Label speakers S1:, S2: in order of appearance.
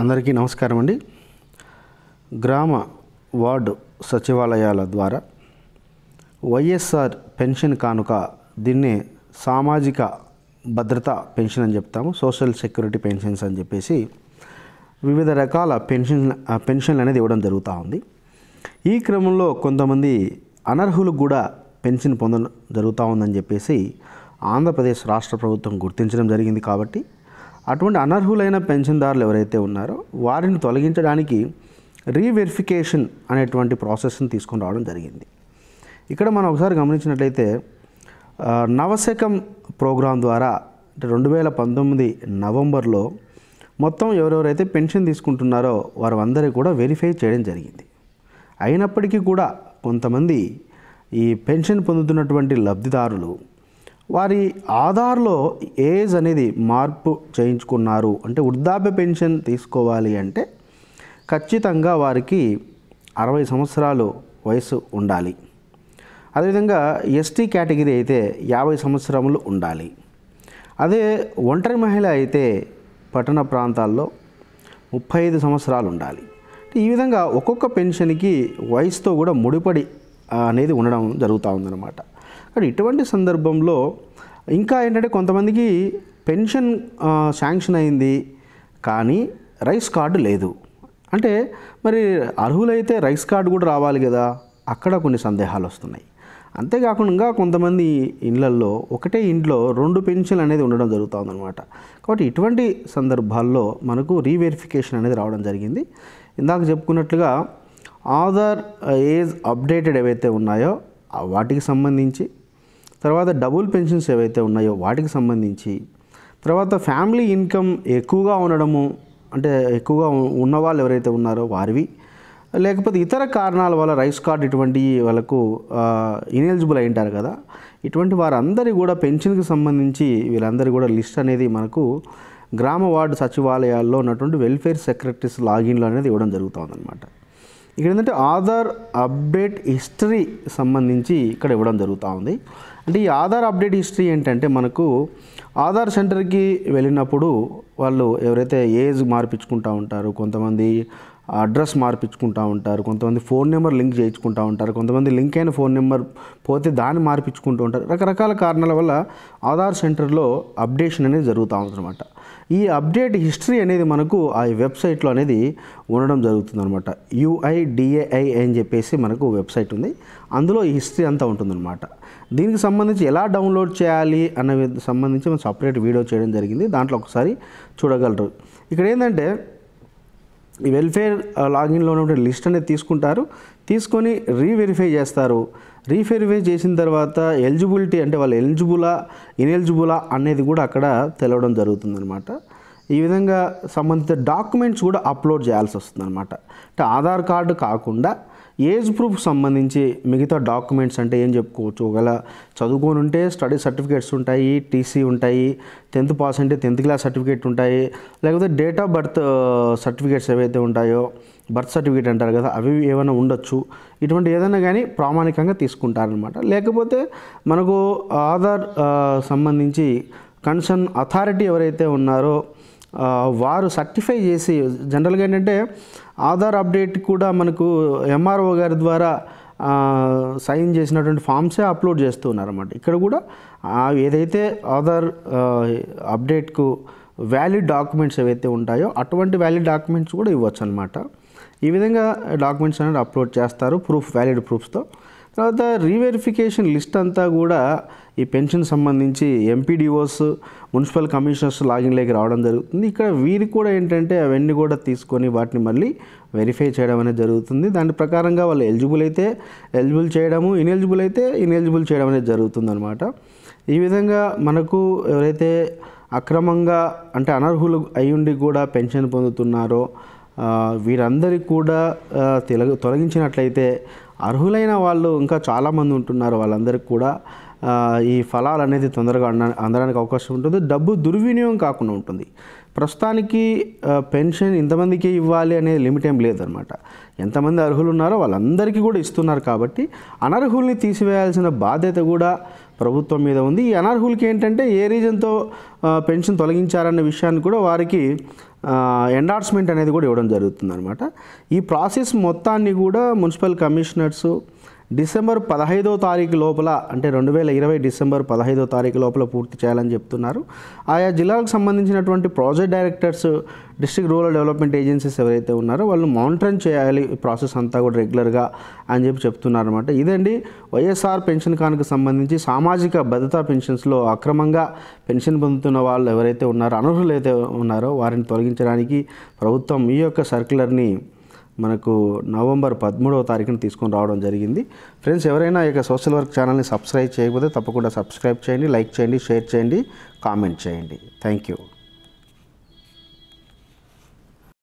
S1: అందరికీ నమస్కారం అండి గ్రామ వార్డు సచివాలయాల ద్వారా వైఎస్ఆర్ పెన్షన్ కానుక దీన్నే సామాజిక భద్రత పెన్షన్ అని చెప్తాము సోషల్ సెక్యూరిటీ పెన్షన్స్ అని చెప్పేసి వివిధ రకాల పెన్షన్ పెన్షన్లు అనేది ఇవ్వడం జరుగుతూ ఉంది ఈ క్రమంలో కొంతమంది అనర్హులు కూడా పెన్షన్ పొందడం జరుగుతూ ఉందని చెప్పేసి ఆంధ్రప్రదేశ్ రాష్ట్ర ప్రభుత్వం గుర్తించడం జరిగింది కాబట్టి అటువంటి అనర్హులైన పెన్షన్దారులు ఎవరైతే ఉన్నారో వారిని తొలగించడానికి రీవెరిఫికేషన్ అనేటువంటి ప్రాసెస్ని తీసుకుని రావడం జరిగింది ఇక్కడ మనం ఒకసారి గమనించినట్లయితే నవశకం ప్రోగ్రాం ద్వారా రెండు వేల పంతొమ్మిది నవంబర్లో మొత్తం ఎవరెవరైతే పెన్షన్ తీసుకుంటున్నారో వారు అందరూ కూడా వెరిఫై చేయడం జరిగింది అయినప్పటికీ కూడా కొంతమంది ఈ పెన్షన్ పొందుతున్నటువంటి లబ్ధిదారులు వారి ఆధార్లో ఏజ్ అనేది మార్పు చేయించుకున్నారు అంటే వృద్ధాప్య పెన్షన్ తీసుకోవాలి అంటే ఖచ్చితంగా వారికి అరవై సంవత్సరాలు వయసు ఉండాలి అదేవిధంగా ఎస్టీ కేటగిరీ అయితే యాభై సంవత్సరములు ఉండాలి అదే ఒంటరి మహిళ అయితే పట్టణ ప్రాంతాల్లో ముప్పై ఐదు సంవత్సరాలు ఉండాలి ఈ విధంగా ఒక్కొక్క పెన్షన్కి వయసుతో కూడా ముడిపడి అనేది ఉండడం జరుగుతూ ఉందన్నమాట ఇక్కడ ఇటువంటి సందర్భంలో ఇంకా ఏంటంటే కొంతమందికి పెన్షన్ శాంక్షన్ అయింది కానీ రైస్ కార్డు లేదు అంటే మరి అర్హులైతే రైస్ కార్డు కూడా రావాలి కదా అక్కడ కొన్ని సందేహాలు వస్తున్నాయి అంతేకాకుండా కొంతమంది ఇండ్లల్లో ఒకటే ఇంట్లో రెండు పెన్షన్ అనేది ఉండడం జరుగుతుందన్నమాట కాబట్టి ఇటువంటి సందర్భాల్లో మనకు రీవెరిఫికేషన్ అనేది రావడం జరిగింది ఇందాక చెప్పుకున్నట్లుగా ఆధార్ ఏజ్ అప్డేటెడ్ ఏవైతే ఉన్నాయో వాటికి సంబంధించి తర్వాత డబుల్ పెన్షన్స్ ఏవైతే ఉన్నాయో వాటికి సంబంధించి తర్వాత ఫ్యామిలీ ఇన్కమ్ ఎక్కువగా ఉండడము అంటే ఎక్కువగా ఉన్నవాళ్ళు ఎవరైతే ఉన్నారో వారివి లేకపోతే ఇతర కారణాల వల్ల రైస్ కార్డ్ ఇటువంటి వాళ్ళకు ఇనెలిజిబుల్ అయి ఉంటారు కదా ఇటువంటి వారందరి కూడా పెన్షన్కి సంబంధించి వీళ్ళందరి కూడా లిస్ట్ అనేది మనకు గ్రామ వార్డు సచివాలయాల్లో ఉన్నటువంటి వెల్ఫేర్ సెక్రటరీస్ లాగిన్లు అనేది ఇవ్వడం జరుగుతుందన్నమాట ఇక్కడ ఏంటంటే ఆధార్ అప్డేట్ హిస్టరీ సంబంధించి ఇక్కడ ఇవ్వడం జరుగుతూ ఉంది అంటే ఈ ఆధార్ అప్డేట్ హిస్టరీ ఏంటంటే మనకు ఆధార్ సెంటర్కి వెళ్ళినప్పుడు వాళ్ళు ఎవరైతే ఏజ్ మార్పించుకుంటూ ఉంటారు కొంతమంది అడ్రస్ మార్పించుకుంటూ ఉంటారు కొంతమంది ఫోన్ నెంబర్ లింక్ చేయించుకుంటూ ఉంటారు కొంతమంది లింక్ అయిన ఫోన్ నెంబర్ పోతే దాన్ని మార్పించుకుంటూ ఉంటారు రకరకాల కారణాల వల్ల ఆధార్ సెంటర్లో అప్డేషన్ అనేది జరుగుతూ ఉందన్నమాట ఈ అప్డేట్ హిస్టరీ అనేది మనకు ఆ వెబ్సైట్లో అనేది ఉండడం జరుగుతుంది అనమాట యుఐడిఏఐ అని చెప్పేసి మనకు వెబ్సైట్ ఉంది అందులో ఈ హిస్టరీ అంతా ఉంటుందన్నమాట దీనికి సంబంధించి ఎలా డౌన్లోడ్ చేయాలి అన్న సంబంధించి మనం సపరేట్ వీడియో చేయడం జరిగింది దాంట్లో ఒకసారి చూడగలరు ఇక్కడ ఏంటంటే ఈ వెల్ఫేర్ లాగిన్లో ఉన్న లిస్ట్ అనేది తీసుకుంటారు తీసుకొని రీవెరిఫై చేస్తారు రీవెరిఫై చేసిన తర్వాత ఎలిజిబిలిటీ అంటే వాళ్ళు ఎలిజిబులా ఇనెలిజిబులా అనేది కూడా అక్కడ తెలవడం జరుగుతుందనమాట ఈ విధంగా సంబంధిత డాక్యుమెంట్స్ కూడా అప్లోడ్ చేయాల్సి వస్తుందన్నమాట అంటే ఆధార్ కార్డు కాకుండా ఏజ్ ప్రూఫ్ సంబంధించి మిగతా డాక్యుమెంట్స్ అంటే ఏం చెప్పుకోవచ్చు ఒకవేళ చదువుకొని ఉంటే స్టడీ సర్టిఫికేట్స్ ఉంటాయి టీసీ ఉంటాయి టెన్త్ పాస్ అంటే టెన్త్ క్లాస్ సర్టిఫికేట్ ఉంటాయి లేకపోతే డేట్ ఆఫ్ బర్త్ సర్టిఫికేట్స్ ఏవైతే ఉంటాయో బర్త్ సర్టిఫికేట్ అంటారు కదా అవి ఏమైనా ఉండొచ్చు ఇటువంటి ఏదైనా కానీ ప్రామాణికంగా తీసుకుంటారనమాట లేకపోతే మనకు ఆధార్ సంబంధించి కన్సర్న్ అథారిటీ ఎవరైతే ఉన్నారో వారు సర్టిఫై చేసి జనరల్గా ఏంటంటే ఆధార్ అప్డేట్ కూడా మనకు ఎంఆర్ఓ గారి ద్వారా సైన్ చేసినటువంటి ఫామ్సే అప్లోడ్ చేస్తూ ఉన్నారన్నమాట ఇక్కడ కూడా ఏదైతే ఆధార్ అప్డేట్కు వ్యాలిడ్ డాక్యుమెంట్స్ ఏవైతే ఉంటాయో అటువంటి వ్యాలిడ్ డాక్యుమెంట్స్ కూడా ఇవ్వచ్చు అనమాట ఈ విధంగా డాక్యుమెంట్స్ అనేది అప్లోడ్ చేస్తారు ప్రూఫ్ వ్యాలిడ్ ప్రూఫ్స్తో తర్వాత రీవెరిఫికేషన్ లిస్ట్ అంతా కూడా ఈ పెన్షన్ సంబంధించి ఎంపీడీఓస్ మున్సిపల్ కమిషనర్స్ లాగిన్లోకి రావడం జరుగుతుంది ఇక్కడ వీరు కూడా ఏంటంటే అవన్నీ కూడా తీసుకొని వాటిని మళ్ళీ వెరిఫై చేయడం అనేది జరుగుతుంది దాని ప్రకారంగా వాళ్ళు ఎలిజిబుల్ అయితే ఎలిజిబుల్ చేయడము ఇనెలిజిబుల్ అయితే ఇనెలిజిబుల్ చేయడం అనేది జరుగుతుంది అనమాట ఈ విధంగా మనకు ఎవరైతే అక్రమంగా అంటే అనర్హులు అయ్యుండి కూడా పెన్షన్ పొందుతున్నారో వీరందరికీ కూడా తొలగించినట్లయితే అర్హులైన వాళ్ళు ఇంకా చాలామంది ఉంటున్నారు వాళ్ళందరికీ కూడా ఈ ఫలాలు అనేది తొందరగా అందడానికి అవకాశం ఉంటుంది డబ్బు దుర్వినియోగం కాకుండా ఉంటుంది ప్రస్తుతానికి పెన్షన్ ఇంతమందికి ఇవ్వాలి అనే లిమిట్ ఏం లేదనమాట ఎంతమంది అర్హులు ఉన్నారో వాళ్ళందరికీ కూడా ఇస్తున్నారు కాబట్టి అనర్హుల్ని తీసివేయాల్సిన బాధ్యత కూడా ప్రభుత్వం మీద ఉంది ఈ అనర్హులకి ఏంటంటే ఏ రీజన్తో పెన్షన్ తొలగించారన్న విషయాన్ని కూడా వారికి ఎండార్స్మెంట్ అనేది కూడా ఇవ్వడం జరుగుతుంది అనమాట ఈ ప్రాసెస్ మొత్తాన్ని కూడా మున్సిపల్ కమిషనర్సు డిసెంబర్ పదహైదో తారీఖు లోపల అంటే రెండు వేల ఇరవై డిసెంబర్ పదహైదో తారీఖు లోపల పూర్తి చేయాలని చెప్తున్నారు ఆయా జిల్లాలకు సంబంధించినటువంటి project directors district rural development agencies ఎవరైతే ఉన్నారో వాళ్ళు మానిటరింగ్ చేయాలి ప్రాసెస్ అంతా కూడా రెగ్యులర్గా అని చెప్పి చెప్తున్నారు అనమాట ఇదండి వైఎస్ఆర్ పెన్షన్ కానుక సంబంధించి సామాజిక భద్రతా పెన్షన్స్లో అక్రమంగా పెన్షన్ పొందుతున్న వాళ్ళు ఎవరైతే ఉన్నారో అనర్హులు అయితే ఉన్నారో వారిని తొలగించడానికి ప్రభుత్వం ఈ యొక్క సర్క్యులర్ని మనకు నవంబర్ పదమూడవ తారీఖున తీసుకొని రావడం జరిగింది ఫ్రెండ్స్ ఎవరైనా ఇక సోషల్ వర్క్ ఛానల్ని సబ్స్క్రైబ్ చేయకపోతే తప్పకుండా సబ్స్క్రైబ్ చేయండి లైక్ చేయండి షేర్ చేయండి కామెంట్ చేయండి థ్యాంక్ యూ